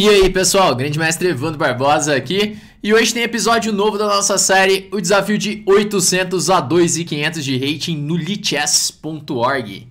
E aí pessoal, grande mestre Evandro Barbosa aqui e hoje tem episódio novo da nossa série O Desafio de 800 a 2.500 de rating no lichess.org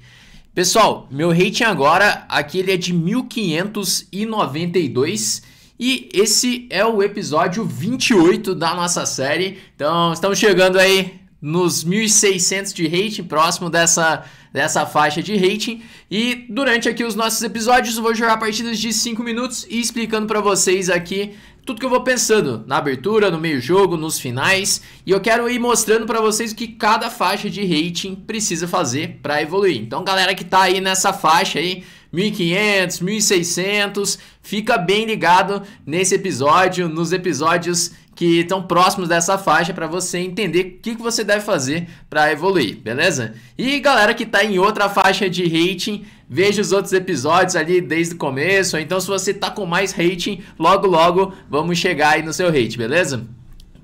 Pessoal, meu rating agora aqui ele é de 1592 e esse é o episódio 28 da nossa série, então estamos chegando aí nos 1.600 de rating, próximo dessa, dessa faixa de rating. E durante aqui os nossos episódios, eu vou jogar partidas de 5 minutos e explicando para vocês aqui tudo que eu vou pensando na abertura, no meio jogo, nos finais, e eu quero ir mostrando para vocês o que cada faixa de rating precisa fazer para evoluir. Então, galera que tá aí nessa faixa aí, 1500, 1600, fica bem ligado nesse episódio, nos episódios que estão próximos dessa faixa para você entender o que, que você deve fazer para evoluir, beleza? E galera que está em outra faixa de rating, veja os outros episódios ali desde o começo. Então, se você está com mais rating, logo logo vamos chegar aí no seu rating, beleza?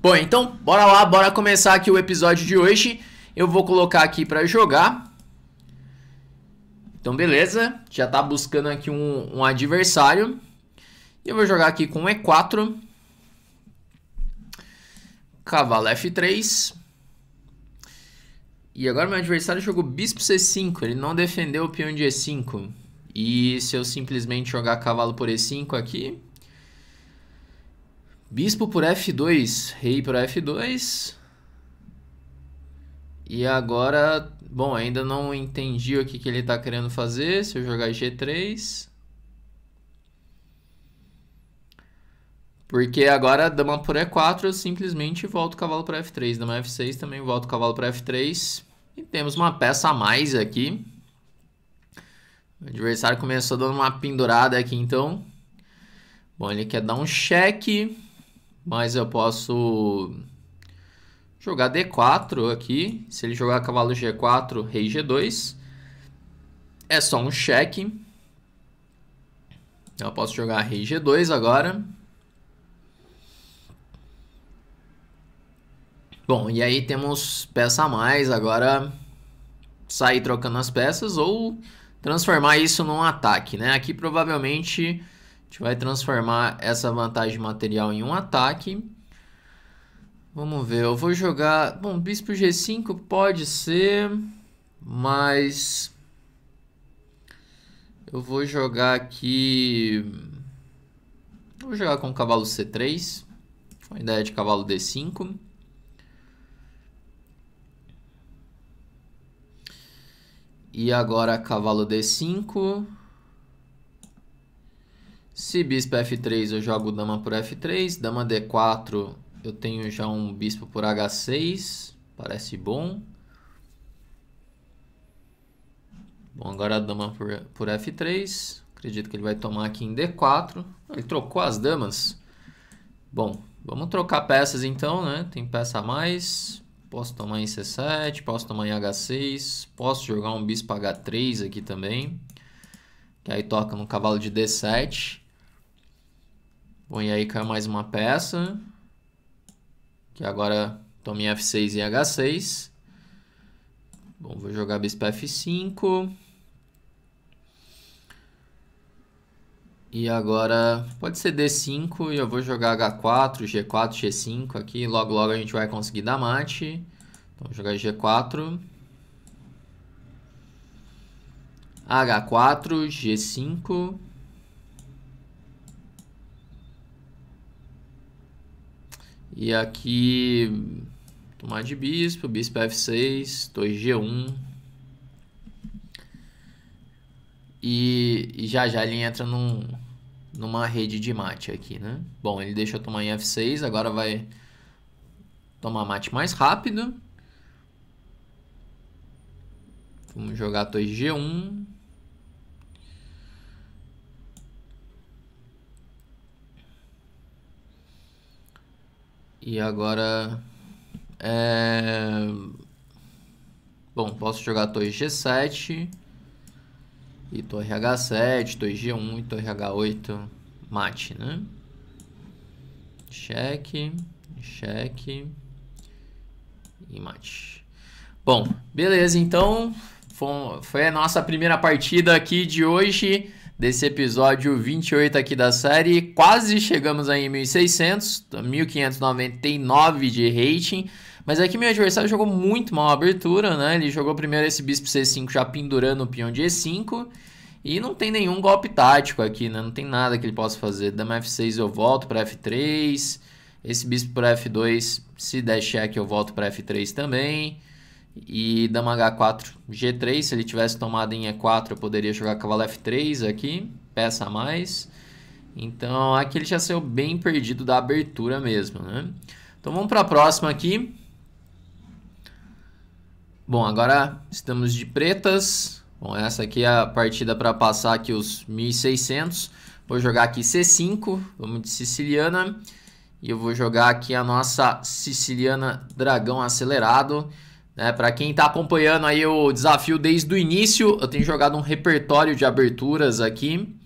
Bom, então bora lá, bora começar aqui o episódio de hoje. Eu vou colocar aqui para jogar. Então, beleza. Já está buscando aqui um, um adversário. Eu vou jogar aqui com E4. Cavalo F3. E agora meu adversário jogou bispo C5. Ele não defendeu o peão de E5. E se eu simplesmente jogar cavalo por E5 aqui... Bispo por F2, rei por F2. E agora, bom, ainda não entendi o que, que ele está querendo fazer. Se eu jogar G3... Porque agora, dama por E4, eu simplesmente volto o cavalo para F3. Dama F6 também volto o cavalo para F3. E temos uma peça a mais aqui. O adversário começou dando uma pendurada aqui, então. Bom, ele quer dar um cheque. Mas eu posso jogar D4 aqui. Se ele jogar cavalo G4, rei G2. É só um cheque. Eu posso jogar rei G2 agora. Bom, e aí temos peça a mais, agora sair trocando as peças ou transformar isso num ataque, né? Aqui provavelmente a gente vai transformar essa vantagem material em um ataque. Vamos ver, eu vou jogar... Bom, bispo G5 pode ser, mas... Eu vou jogar aqui... Vou jogar com cavalo C3, com a ideia de cavalo D5. E agora cavalo D5. Se bispo F3, eu jogo dama por F3. Dama D4, eu tenho já um bispo por H6. Parece bom. Bom, agora a dama por, por F3. Acredito que ele vai tomar aqui em D4. Ele trocou as damas. Bom, vamos trocar peças então, né? Tem peça a mais. Posso tomar em C7, posso tomar em H6, posso jogar um bispo H3 aqui também. Que aí toca no cavalo de D7. Bom, e aí caiu mais uma peça. Que agora toma em F6 e H6. Bom, vou jogar bispo F5. E agora pode ser D5 e eu vou jogar H4, G4, G5 aqui. Logo, logo a gente vai conseguir dar mate. Então vou jogar G4. H4, G5. E aqui tomar de bispo, bispo F6, 2G1. E, e já já ele entra num, numa rede de mate aqui, né? Bom, ele deixa eu tomar em F6, agora vai tomar mate mais rápido. Vamos jogar 2G1. E agora... É... Bom, posso jogar 2G7. E torre H7, 2G1 e torre H8 mate, né? Cheque, cheque e mate. Bom, beleza, então foi a nossa primeira partida aqui de hoje, desse episódio 28 aqui da série. Quase chegamos aí em 1.600, 1.599 de rating. Mas aqui é meu adversário jogou muito mal a abertura, né? Ele jogou primeiro esse bispo c5 já pendurando o peão de e5. E não tem nenhum golpe tático aqui, né? Não tem nada que ele possa fazer. Dama f6 eu volto para f3. Esse bispo para f2, se der cheque eu volto para f3 também. E dama h4, g3. Se ele tivesse tomado em e4 eu poderia jogar cavalo f3 aqui. Peça a mais. Então aqui ele já saiu bem perdido da abertura mesmo, né? Então vamos para a próxima aqui. Bom, agora estamos de pretas. Bom, essa aqui é a partida para passar aqui os 1600. Vou jogar aqui C5, vamos de siciliana. E eu vou jogar aqui a nossa siciliana dragão acelerado. Né? Para quem está acompanhando aí o desafio desde o início, eu tenho jogado um repertório de aberturas aqui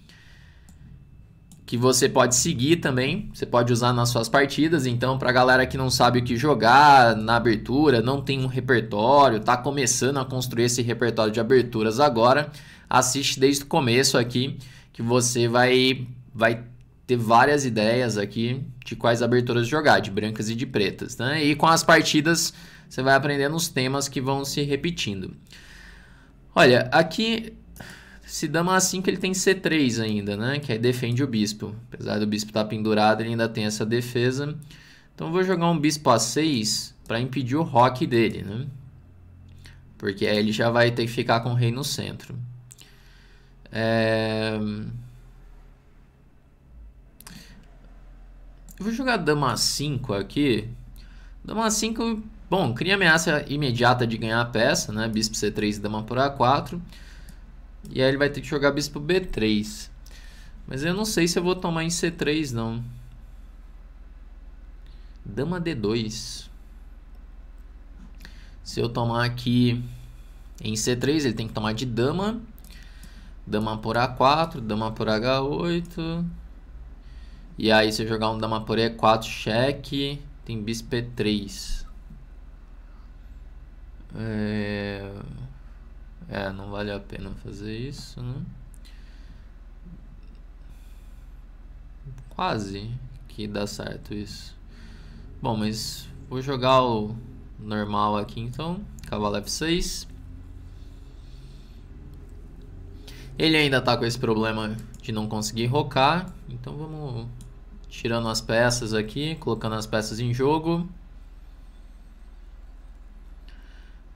que você pode seguir também, você pode usar nas suas partidas. Então, para galera que não sabe o que jogar na abertura, não tem um repertório, tá começando a construir esse repertório de aberturas agora, assiste desde o começo aqui, que você vai vai ter várias ideias aqui de quais aberturas jogar, de brancas e de pretas, né? E com as partidas você vai aprendendo os temas que vão se repetindo. Olha, aqui se dama A5, assim ele tem C3 ainda, né? Que aí defende o bispo. Apesar do bispo estar tá pendurado, ele ainda tem essa defesa. Então eu vou jogar um bispo A6 para impedir o rock dele, né? Porque aí ele já vai ter que ficar com o rei no centro. É... Eu vou jogar dama A5 aqui. Dama A5, bom, cria ameaça imediata de ganhar a peça, né? Bispo C3 e dama por A4. E aí ele vai ter que jogar bispo B3. Mas eu não sei se eu vou tomar em C3, não. Dama D2. Se eu tomar aqui em C3, ele tem que tomar de dama. Dama por A4, dama por H8. E aí se eu jogar um dama por E4, cheque. Tem bispo E3. É... É, não vale a pena fazer isso, né? Quase que dá certo isso. Bom, mas vou jogar o normal aqui então. Cavalo F6. Ele ainda tá com esse problema de não conseguir rocar. Então vamos tirando as peças aqui, colocando as peças em jogo.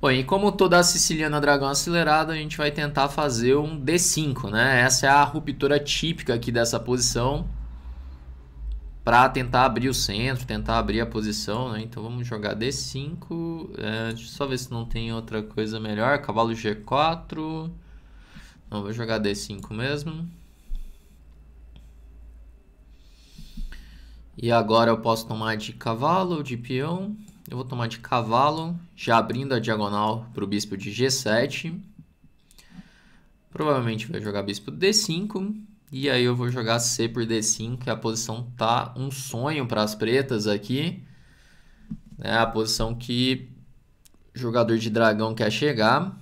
Bom, e como toda a siciliana dragão acelerada, a gente vai tentar fazer um D5, né? Essa é a ruptura típica aqui dessa posição para tentar abrir o centro, tentar abrir a posição, né? Então vamos jogar D5, é, deixa eu só ver se não tem outra coisa melhor, cavalo G4, não, vou jogar D5 mesmo. E agora eu posso tomar de cavalo ou de peão. Eu vou tomar de cavalo, já abrindo a diagonal para o bispo de G7. Provavelmente vai jogar bispo D5. E aí eu vou jogar C por D5, que é a posição tá um sonho para as pretas aqui. É a posição que o jogador de dragão quer chegar.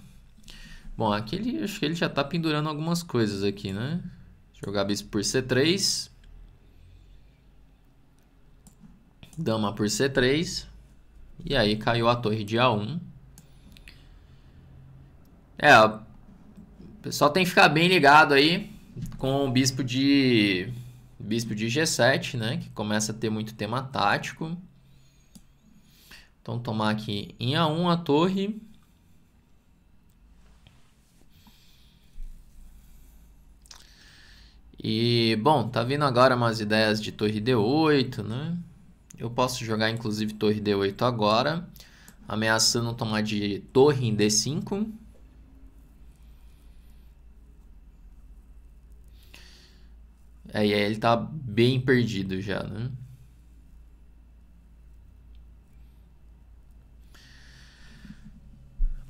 Bom, aqui ele, acho que ele já está pendurando algumas coisas aqui, né? Jogar bispo por C3. Dama por C3. E aí caiu a torre de A1. É, o pessoal tem que ficar bem ligado aí com o bispo de bispo de G7, né, que começa a ter muito tema tático. Então tomar aqui em A1 a torre. E bom, tá vindo agora umas ideias de torre D8, né? Eu posso jogar inclusive torre D8 agora, ameaçando tomar de torre em D5. É, e aí ele tá bem perdido já, né?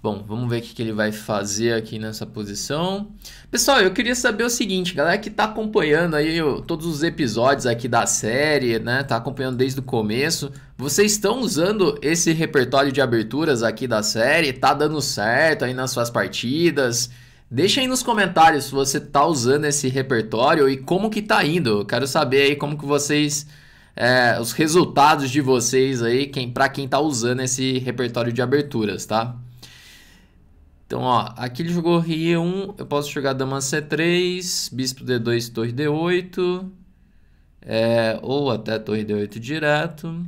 Bom, vamos ver o que ele vai fazer aqui nessa posição. Pessoal, eu queria saber o seguinte, galera que está acompanhando aí todos os episódios aqui da série, né? Tá acompanhando desde o começo. Vocês estão usando esse repertório de aberturas aqui da série? Tá dando certo aí nas suas partidas? Deixa aí nos comentários se você tá usando esse repertório e como que tá indo. Eu quero saber aí como que vocês é, os resultados de vocês aí, quem para quem tá usando esse repertório de aberturas, tá? Então, ó, aqui ele jogou Rei E1, eu posso jogar Dama C3, Bispo D2, Torre D8, é, ou até Torre D8 direto.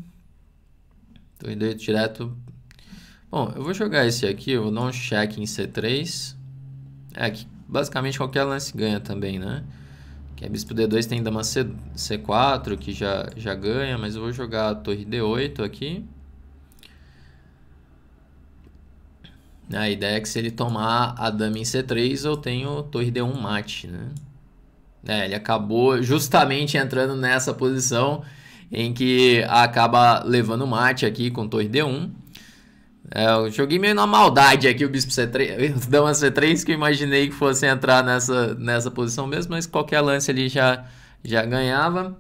Torre D8 direto. Bom, eu vou jogar esse aqui, eu vou dar um check em C3. É, que basicamente qualquer lance ganha também, né? Que é Bispo D2 tem Dama C, C4, que já, já ganha, mas eu vou jogar Torre D8 aqui. Né? A ideia é que se ele tomar a dama em c3, eu tenho torre d1 mate, né? É, ele acabou justamente entrando nessa posição em que acaba levando mate aqui com torre d1. É, eu joguei meio na maldade aqui o bispo c3, dama c3, que eu imaginei que fosse entrar nessa, nessa posição mesmo, mas qualquer lance ele já, já ganhava.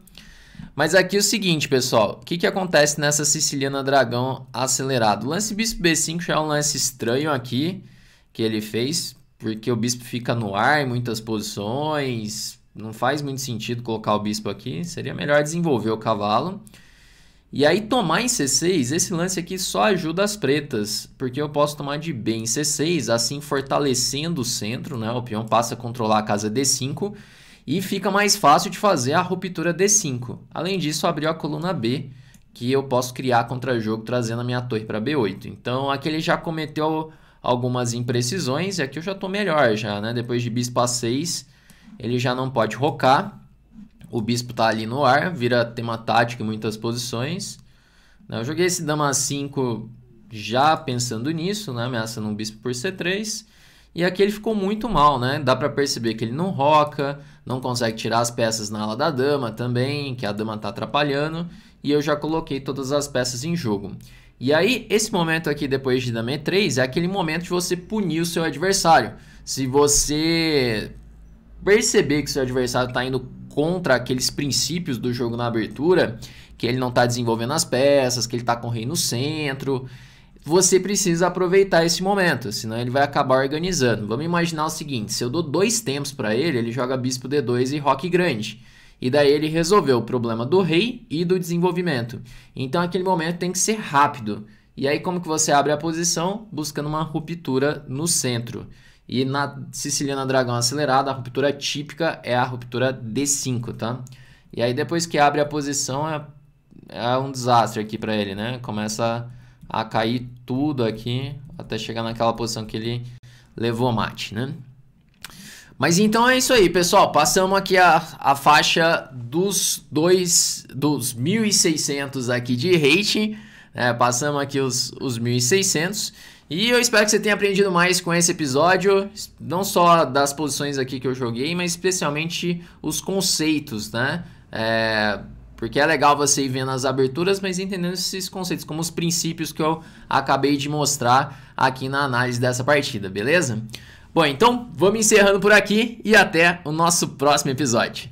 Mas aqui é o seguinte, pessoal. O que, que acontece nessa siciliana dragão acelerado? O lance bispo B5 já é um lance estranho aqui que ele fez. Porque o bispo fica no ar em muitas posições. Não faz muito sentido colocar o bispo aqui. Seria melhor desenvolver o cavalo. E aí tomar em C6, esse lance aqui só ajuda as pretas, porque eu posso tomar de B em C6, assim fortalecendo o centro, né? O peão passa a controlar a casa D5 e fica mais fácil de fazer a ruptura D5. Além disso, abriu a coluna B, que eu posso criar contra-jogo trazendo a minha torre para B8. Então aqui ele já cometeu algumas imprecisões e aqui eu já estou melhor já, né? Depois de bispo A6, ele já não pode rocar. O bispo está ali no ar, vira tema tático em muitas posições. Né? Eu joguei esse dama A5 já pensando nisso, né? ameaçando um bispo por C3. E aqui ele ficou muito mal, né? Dá para perceber que ele não roca, não consegue tirar as peças na ala da dama também, que a dama tá atrapalhando, e eu já coloquei todas as peças em jogo. E aí, esse momento aqui depois de dama E3 é aquele momento de você punir o seu adversário. Se você perceber que seu adversário está indo contra aqueles princípios do jogo na abertura, que ele não está desenvolvendo as peças, que ele está com o rei no centro, você precisa aproveitar esse momento, senão ele vai acabar organizando. Vamos imaginar o seguinte: se eu dou dois tempos para ele, ele joga bispo d2 e roque grande. E daí ele resolveu o problema do rei e do desenvolvimento. Então aquele momento tem que ser rápido. E aí como que você abre a posição? Buscando uma ruptura no centro. E na siciliana dragão acelerada, a ruptura típica é a ruptura d5, tá? E aí depois que abre a posição é, é um desastre aqui para ele, né? Começa a a cair tudo aqui até chegar naquela posição que ele levou mate, né? Mas então é isso aí, pessoal. Passamos aqui a, a faixa dos dois dos 1600 aqui de rating, né? Passamos aqui os, os 1600. E eu espero que você tenha aprendido mais com esse episódio, não só das posições aqui que eu joguei, mas especialmente os conceitos, né? É, porque é legal você ir vendo as aberturas, mas entendendo esses conceitos, como os princípios que eu acabei de mostrar aqui na análise dessa partida, beleza? Bom, então vamos encerrando por aqui e até o nosso próximo episódio.